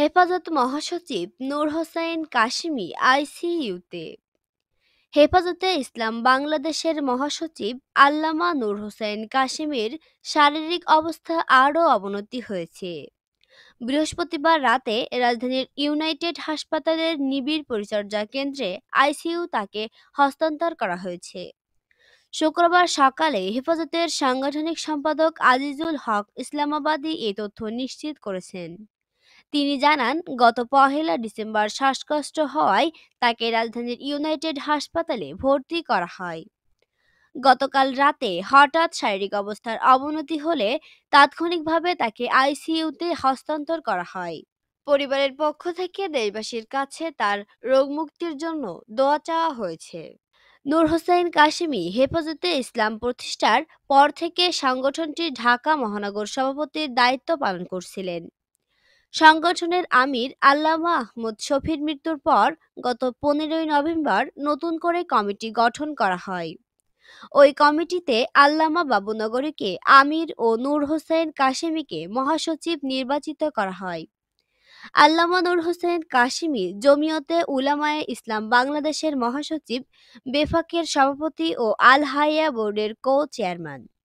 হেফাজত মহাসচিব নূর হোসাইন কাশিমি আইসিইউতে হেফাজতে ইসলাম বাংলাদেশের মহাসচিব আল্লামা নূর হোসেন কাশিমের শারীরিক অবস্থা আরও অবনতি হয়েছে বৃহস্পতিবার রাতে রাজধানীর ইউনাইটেড হাসপাতালের নিবিড় পরিচর্যা কেন্দ্রে আইসিইউ তাকে হস্তান্তর করা হয়েছে শুক্রবার সকালে হেফাজতের সাংগঠনিক সম্পাদক আজিজুল হক ইসলামাবাদী এ তথ্য নিশ্চিত করেছেন তিনি জানান গত পহেলা ডিসেম্বর শ্বাসকষ্ট হওয়ায় তাকে রাজধানীর ইউনাইটেড হাসপাতালে ভর্তি করা হয় গতকাল রাতে হঠাৎ শারীরিক অবস্থার অবনতি হলে তাৎক্ষণিকভাবে তাকে আইসিইউতে হস্তান্তর করা হয় পরিবারের পক্ষ থেকে দেশবাসীর কাছে তার রোগমুক্তির জন্য দোয়া চাওয়া হয়েছে নূর হোসেন কাশিমি হেফাজতে ইসলাম প্রতিষ্ঠার পর থেকে সংগঠনটির ঢাকা মহানগর সভাপতির দায়িত্ব পালন করছিলেন সংগঠনের আমির আল্লামা আহমদ শফির মৃত্যুর পর গত পনেরোই নভেম্বর নতুন করে কমিটি গঠন করা হয় ওই কমিটিতে আল্লামা বাবুনগরীকে আমির ও নূর হোসেন কাশেমিকে মহাসচিব নির্বাচিত করা হয় আল্লামা নূর হোসেন কাশিমি জমিয়তে উলামায়ে ইসলাম বাংলাদেশের মহাসচিব বেফাকের সভাপতি ও আল হাইয়া বোর্ডের কো চেয়ারম্যান